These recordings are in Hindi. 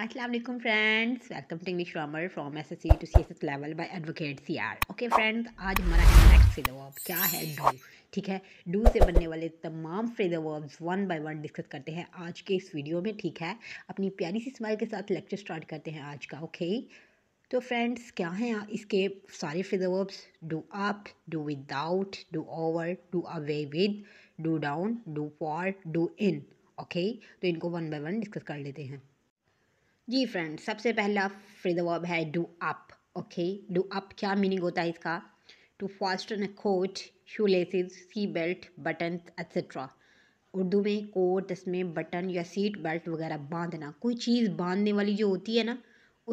Aslam friends welcome to English grammar from S S C to C S S level by advocate C R okay friends आज हमारा है नेक्स्ट फ्रेजर वर्ब क्या है डू ठीक है डू से बनने वाले तमाम phrasal verbs one by one discuss करते हैं आज के इस वीडियो में ठीक है अपनी प्यारी सी स्माइल के साथ लेक्चर स्टार्ट करते हैं आज का ओके तो फ्रेंड्स क्या हैं इसके सारे phrasal verbs do up do without do over do away with do down do for do in okay तो इनको वन बाय वन डिस्कस कर लेते हैं जी फ्रेंड सबसे पहला फ्रेज है do up okay do up क्या मीनिंग होता है इसका to fasten a coat shoe laces seat belt button etcetera Urdu में कोट इसमें बटन या सीट बेल्ट वगैरह बांधना कोई चीज़ बांधने वाली जो होती है ना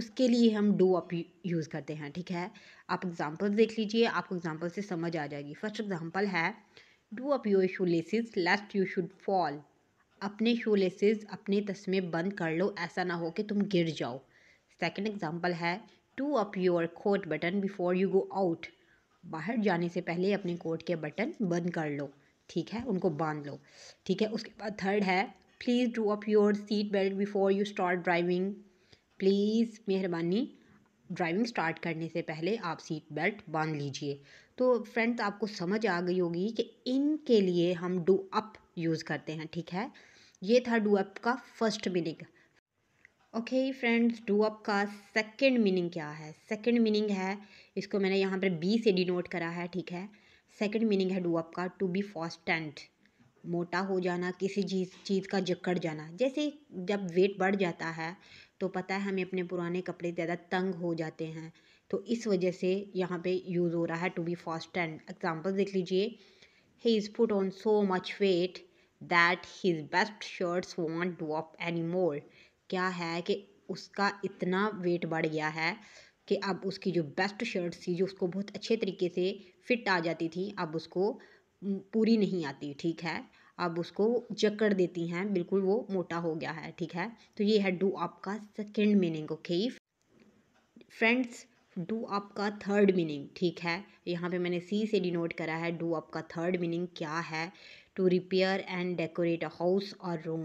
उसके लिए हम डू अप यूज़ करते हैं ठीक है आप एग्ज़ाम्पल्स देख लीजिए आपको एग्जांपल से समझ आ जाएगी फर्स्ट एग्जांपल है do up your shoe laces lest you should fall अपने शूलेसेस अपने तस्में बंद कर लो ऐसा ना हो कि तुम गिर जाओ सेकेंड एग्जाम्पल है do up your coat button before you go out बाहर जाने से पहले अपने कोट के बटन बंद कर लो ठीक है उनको बांध लो ठीक है उसके बाद थर्ड है please do up your seat belt before you start driving please मेहरबानी ड्राइविंग स्टार्ट करने से पहले आप सीट बेल्ट बांध लीजिए तो फ्रेंड्स आपको समझ आ गई होगी कि इनके लिए हम डू अप यूज़ करते हैं ठीक है ये था डूअप का first meaning okay friends do up का सेकंड मीनिंग क्या है सेकंड मीनिंग है इसको मैंने यहाँ पर बी से डिनोट करा है ठीक है सेकंड मीनिंग है डूअप का टू बी फॉस्टेंट मोटा हो जाना किसी चीज़ चीज़ का जकड़ जाना जैसे जब वेट बढ़ जाता है तो पता है हमें अपने पुराने कपड़े ज़्यादा तंग हो जाते हैं तो इस वजह से यहाँ पे यूज़ हो रहा है to be fast and example देख लीजिए he is put on so much weight that his best shirts won't drop any more क्या है कि उसका इतना वेट बढ़ गया है कि अब उसकी जो बेस्ट शर्ट्स थी जो उसको बहुत अच्छे तरीके से फिट आ जाती थी अब उसको पूरी नहीं आती ठीक है अब उसको जकड़ देती हैं बिल्कुल वो मोटा हो गया है ठीक है तो ये है डू अप का second meaning okay friends do up का थर्ड मीनिंग ठीक है यहाँ पे मैंने सी से डिनोट करा है डू अप का थर्ड मीनिंग क्या है to repair and decorate a house or room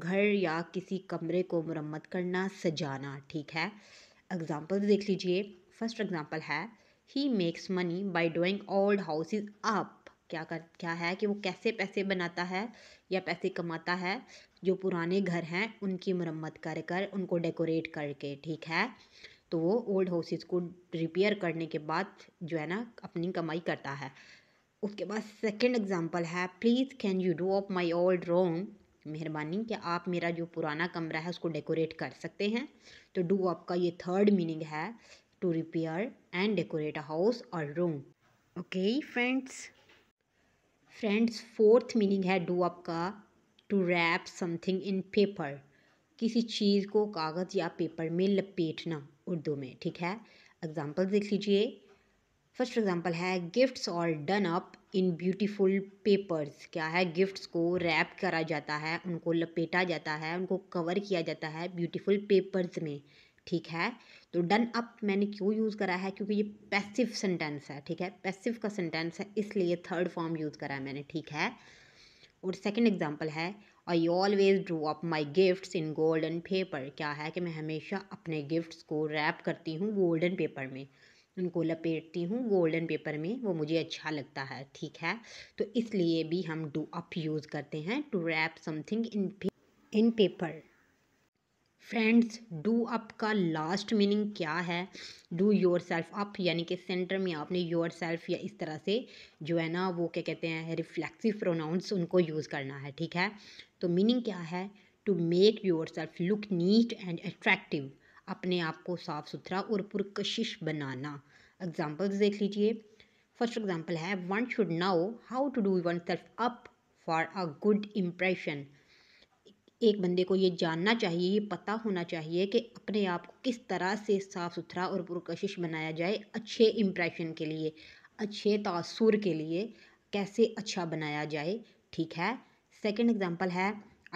घर या किसी कमरे को मरम्मत करना सजाना ठीक है एग्ज़ाम्पल देख लीजिए फर्स्ट एग्ज़ाम्पल है he makes money by doing old houses up क्या कर क्या है कि वो कैसे पैसे बनाता है या पैसे कमाता है जो पुराने घर हैं उनकी मरम्मत कर कर उनको डेकोरेट करके ठीक है तो वो ओल्ड हाउसेज को रिपेयर करने के बाद जो है ना अपनी कमाई करता है उसके बाद सेकेंड एग्ज़ाम्पल है please can you do off my old room मेहरबानी क्या आप मेरा जो पुराना कमरा है उसको डेकोरेट कर सकते हैं तो डू आपका ये थर्ड मीनिंग है to repair and decorate a house or room okay friends friends fourth meaning है डू आपका to wrap something in paper किसी चीज़ को कागज़ या पेपर में लपेटना उर्दू में ठीक है एग्ज़ाम्पल देख लीजिए फर्स्ट एग्जांपल है gifts are done up in beautiful papers क्या है गिफ्ट्स को रैप करा जाता है उनको लपेटा जाता है उनको कवर किया जाता है ब्यूटीफुल पेपर्स में ठीक है तो डन अप मैंने क्यों यूज़ करा है क्योंकि ये पैसिव सेंटेंस है ठीक है पैसिव का सेंटेंस है इसलिए थर्ड फॉर्म यूज़ करा है मैंने ठीक है और सेकेंड एग्ज़ाम्पल है I always drew up my gifts in golden paper क्या है कि मैं हमेशा अपने गिफ्ट्स को रैप करती हूँ गोल्डन पेपर में उनको लपेटती हूँ गोल्डन पेपर में वो मुझे अच्छा लगता है ठीक है तो इसलिए भी हम डू अप यूज़ करते हैं to wrap something in in paper friends do up का लास्ट मीनिंग क्या है डू योर सेल्फ अप यानी कि सेंटर में आपने योर सेल्फ या इस तरह से जो है ना वो क्या कहते हैं रिफ्लेक्सिव प्रोनाउंस उनको यूज़ करना है ठीक है तो मीनिंग क्या है to make yourself look neat and attractive अपने आप को साफ़ सुथरा और पुरकशिश बनाना एग्ज़ाम्पल्स देख लीजिए फर्स्ट एग्ज़ाम्पल है one should now how to do oneself up for a good impression एक बंदे को ये जानना चाहिए ये पता होना चाहिए कि अपने आप को किस तरह से साफ़ सुथरा और पुरकशिश बनाया जाए अच्छे इम्प्रेशन के लिए अच्छे तासुर के लिए कैसे अच्छा बनाया जाए ठीक है सेकेंड एग्जाम्पल है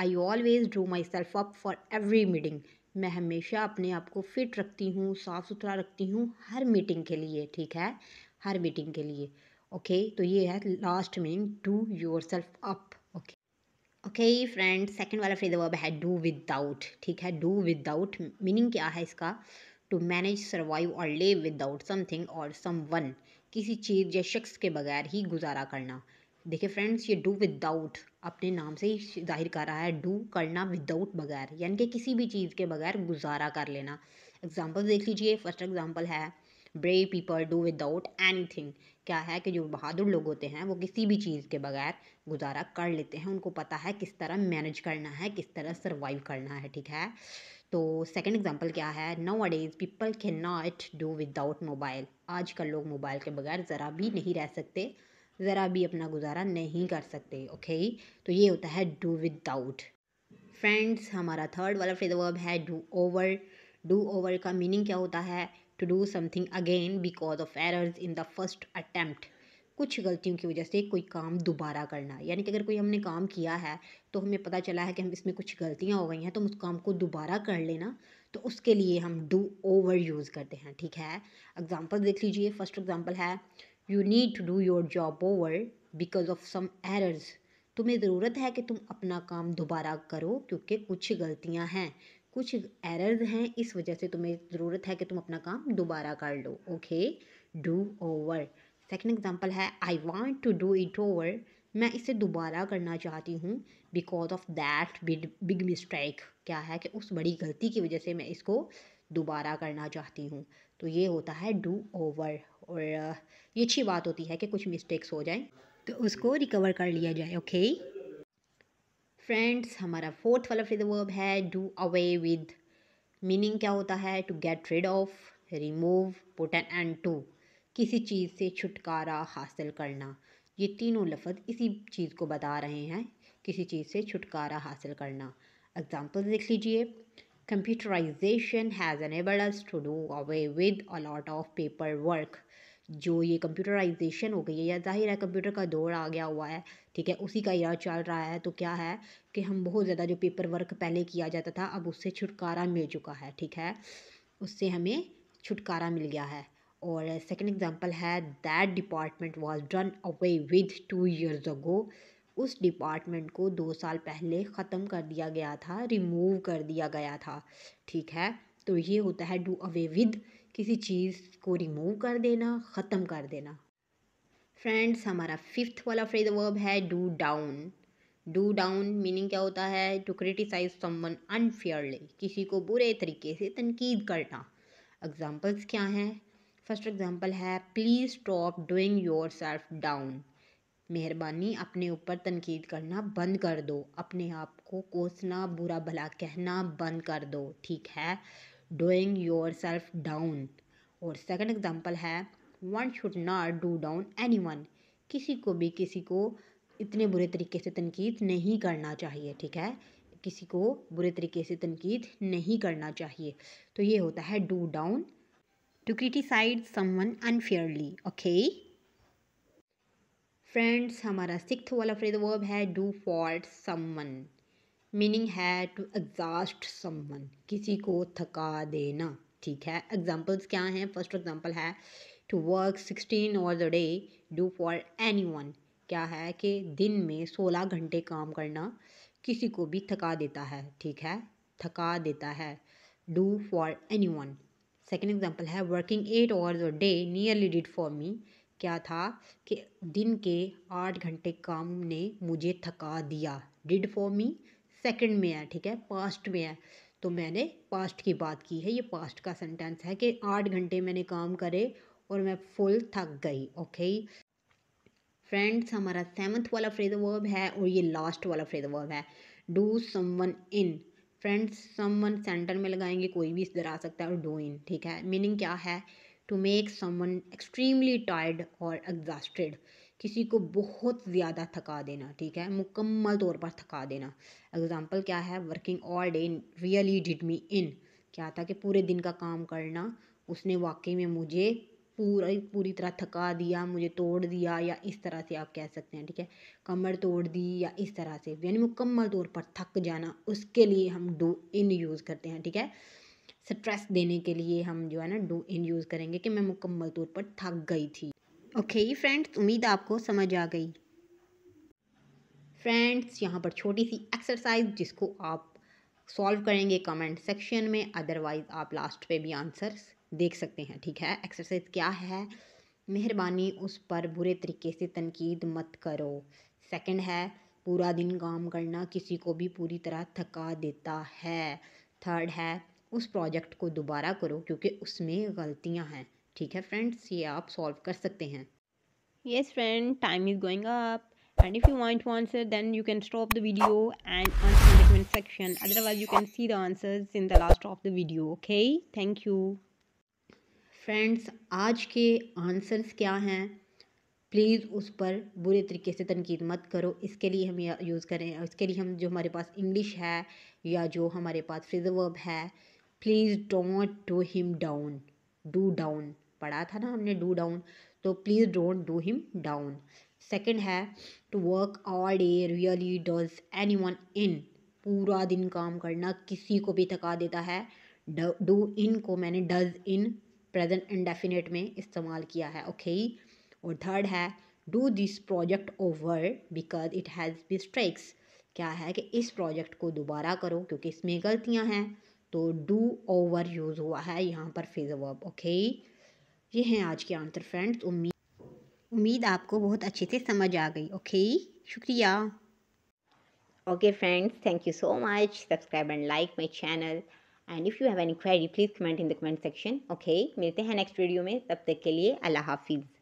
I always do myself up for every meeting मैं हमेशा अपने आप को फिट रखती हूँ साफ़ सुथरा रखती हूँ हर मीटिंग के लिए ठीक है हर मीटिंग के लिए ओके तो ये है last meaning do yourself up okay okay friend second वाला फ्रेज वर्ब है डू विदाउट ठीक है डू विदाउट मीनिंग क्या है इसका to manage survive or live without something or some one किसी चीज़ या शख्स के बगैर ही गुजारा करना देखिए फ्रेंड्स ये डू विदाउट अपने नाम से ही जाहिर कर रहा है डू करना विदाउट बगैर यानी कि किसी भी चीज़ के बगैर गुजारा कर लेना एग्ज़ाम्पल देख लीजिए फर्स्ट एग्जाम्पल है brave people do without thing क्या है कि जो बहादुर लोग होते हैं वो किसी भी चीज़ के बगैर गुजारा कर लेते हैं उनको पता है किस तरह मैनेज करना है किस तरह सर्वाइव करना है ठीक है तो सेकंड एग्जांपल क्या है nowadays people can not do without mobile आजकल लोग मोबाइल के बगैर ज़रा भी नहीं रह सकते ज़रा भी अपना गुजारा नहीं कर सकते ओके तो ये होता है डू विदाउट फ्रेंड्स हमारा थर्ड वाला फ्रेज वर्ब है डू ओवर डू ओवर का मीनिंग क्या होता है to do something again because of errors in the first attempt कुछ गलतियों की वजह से कोई काम दोबारा करना यानी कि अगर कोई हमने काम किया है तो हमें पता चला है कि हम इसमें कुछ गलतियां हो गई हैं तो हम उस काम को दोबारा कर लेना तो उसके लिए हम डू ओवर यूज़ करते हैं ठीक है एग्जांपल देख लीजिए फर्स्ट एग्जांपल है you need to do your job over because of some errors तुम्हें ज़रूरत है कि तुम अपना काम दोबारा करो क्योंकि कुछ गलतियां हैं कुछ एरर्स हैं इस वजह से तुम्हें ज़रूरत है कि तुम अपना काम दोबारा कर लो okay do over second example है I want to do it over मैं इसे दोबारा करना चाहती हूँ because of that big mistake क्या है कि उस बड़ी गलती की वजह से मैं इसको दोबारा करना चाहती हूँ तो ये होता है डू ओवर और ये अच्छी बात होती है कि कुछ मिस्टेक्स हो जाएं तो उसको रिकवर कर लिया जाए ओके फ्रेंड्स हमारा फोर्थ वाला फ्रेज वर्ब है डू अवे विद मीनिंग क्या होता है to get rid of remove put an end to किसी चीज़ से छुटकारा हासिल करना ये तीनों लफ्ज़ इसी चीज़ को बता रहे हैं किसी चीज़ से छुटकारा हासिल करना एग्ज़ाम्पल देख लीजिए computerization has enable us to do away with a lot of paper work जो ये कंप्यूटराइजेशन हो गई है या जाहिर है कंप्यूटर का दौर आ गया हुआ है ठीक है उसी का इरा चल रहा है तो क्या है कि हम बहुत ज़्यादा जो पेपर वर्क पहले किया जाता था अब उससे छुटकारा मिल चुका है ठीक है उससे हमें छुटकारा मिल गया है और सेकेंड एग्ज़ाम्पल है that department was done away with two years ago उस डिपार्टमेंट को दो साल पहले ख़त्म कर दिया गया था रिमूव कर दिया गया था ठीक है तो ये होता है डू अवे विद किसी चीज़ को रिमूव कर देना ख़त्म कर देना फ्रेंड्स हमारा फिफ्थ वाला फ्रेज वर्ब है do down do down meaning क्या होता है टू क्रिटिसाइज समवन अनफेयरली किसी को बुरे तरीके से तनकीद करना एग्ज़ाम्पल्स क्या हैं फर्स्ट एग्ज़ाम्पल है please stop doing yourself down मेहरबानी अपने ऊपर तनकीद करना बंद कर दो अपने आप को कोसना बुरा भला कहना बंद कर दो ठीक है डोइंग योर सेल्फ डाउन और सेकंड एग्जांपल है one should not do down anyone किसी को भी किसी को इतने बुरे तरीके से तनकीद नहीं करना चाहिए ठीक है किसी को बुरे तरीके से तनकीद नहीं करना चाहिए तो ये होता है do down to criticised someone unfairly okay friends हमारा सिक्स वाला फ्रेज वर्ब है डू फॉर समवन मीनिंग है टू एग्जास्ट समवन किसी को थका देना ठीक है एग्जांपल्स क्या हैं फर्स्ट एग्जांपल है to work sixteen hours the day do for anyone क्या है कि दिन में सोलह घंटे काम करना किसी को भी थका देता है ठीक है थका देता है do for anyone second example है working eight hours a day nearly did for me क्या था कि दिन के आठ घंटे काम ने मुझे थका दिया डिड फॉर मी सेकंड में है ठीक है पास्ट में है तो मैंने पास्ट की बात की है ये पास्ट का सेंटेंस है कि आठ घंटे मैंने काम करे और मैं फुल थक गई ओके फ्रेंड्स हमारा सेवन्थ वाला फ्रेज वर्ब है और ये लास्ट वाला फ्रेज वर्ब है do someone in friends someone centre में लगाएंगे कोई भी इधर आ सकता है और डू इन ठीक है मीनिंग क्या है to make someone extremely tired और एग्जास्टेड किसी को बहुत ज़्यादा थका देना ठीक है मुकम्मल तौर पर थका देना एग्ज़ाम्पल क्या है working all day really did me in क्या था कि पूरे दिन का काम करना उसने वाकई में मुझे पूरा पूरी तरह थका दिया मुझे तोड़ दिया या इस तरह से आप कह सकते हैं ठीक है कमर तोड़ दी या इस तरह से यानी मुकम्मल तौर पर थक जाना उसके लिए हम डू इन यूज़ करते हैं ठीक है स्ट्रेस देने के लिए हम जो है ना डू इन यूज़ करेंगे कि मैं मुकम्मल तौर पर थक गई थी ओके फ्रेंड्स उम्मीद आपको समझ आ गई फ्रेंड्स यहाँ पर छोटी सी एक्सरसाइज जिसको आप सॉल्व करेंगे कमेंट सेक्शन में अदरवाइज़ आप लास्ट पे भी आंसर्स देख सकते हैं ठीक है एक्सरसाइज क्या है मेहरबानी उस पर बुरे तरीके से तनकीद मत करो सेकंड है पूरा दिन काम करना किसी को भी पूरी तरह थका देता है थर्ड है उस प्रोजेक्ट को दोबारा करो क्योंकि उसमें गलतियाँ हैं ठीक है फ्रेंड्स ये आप सॉल्व कर सकते हैं yes friend time is going up and if you want to answer then you can stop the video and answer in the comment section otherwise you can the the answers the the last of the friends आज के आंसर्स क्या हैं प्लीज़ उस पर बुरे तरीके से तनकीद मत करो इसके लिए हम यूज़ करें इसके लिए हम जो हमारे पास इंग्लिश है या जो हमारे पास वर्ब है please don't do him down do down पढ़ा था ना हमने डू डाउन तो please don't do him down second है to work all day really does anyone in पूरा दिन काम करना किसी को भी थका देता है डू इन को मैंने डज इन प्रेजेंट इंडेफिनेट में इस्तेमाल किया है ओके okay? और थर्ड है do this project over because it has mistakes क्या है कि इस प्रोजेक्ट को दोबारा करो क्योंकि इसमें गलतियां हैं तो डू ओवर यूज़ हुआ है यहाँ पर फेज वर्ब ओके ये हैं आज के आंसर फ्रेंड्स उम्मीद उम्मीद आपको बहुत अच्छे से समझ आ गई ओके शुक्रिया okay friends thank you so much subscribe and like my channel and if you have any query please comment in the comment section okay मिलते हैं नेक्स्ट वीडियो में तब तक के लिए अल्लाह हाफिज़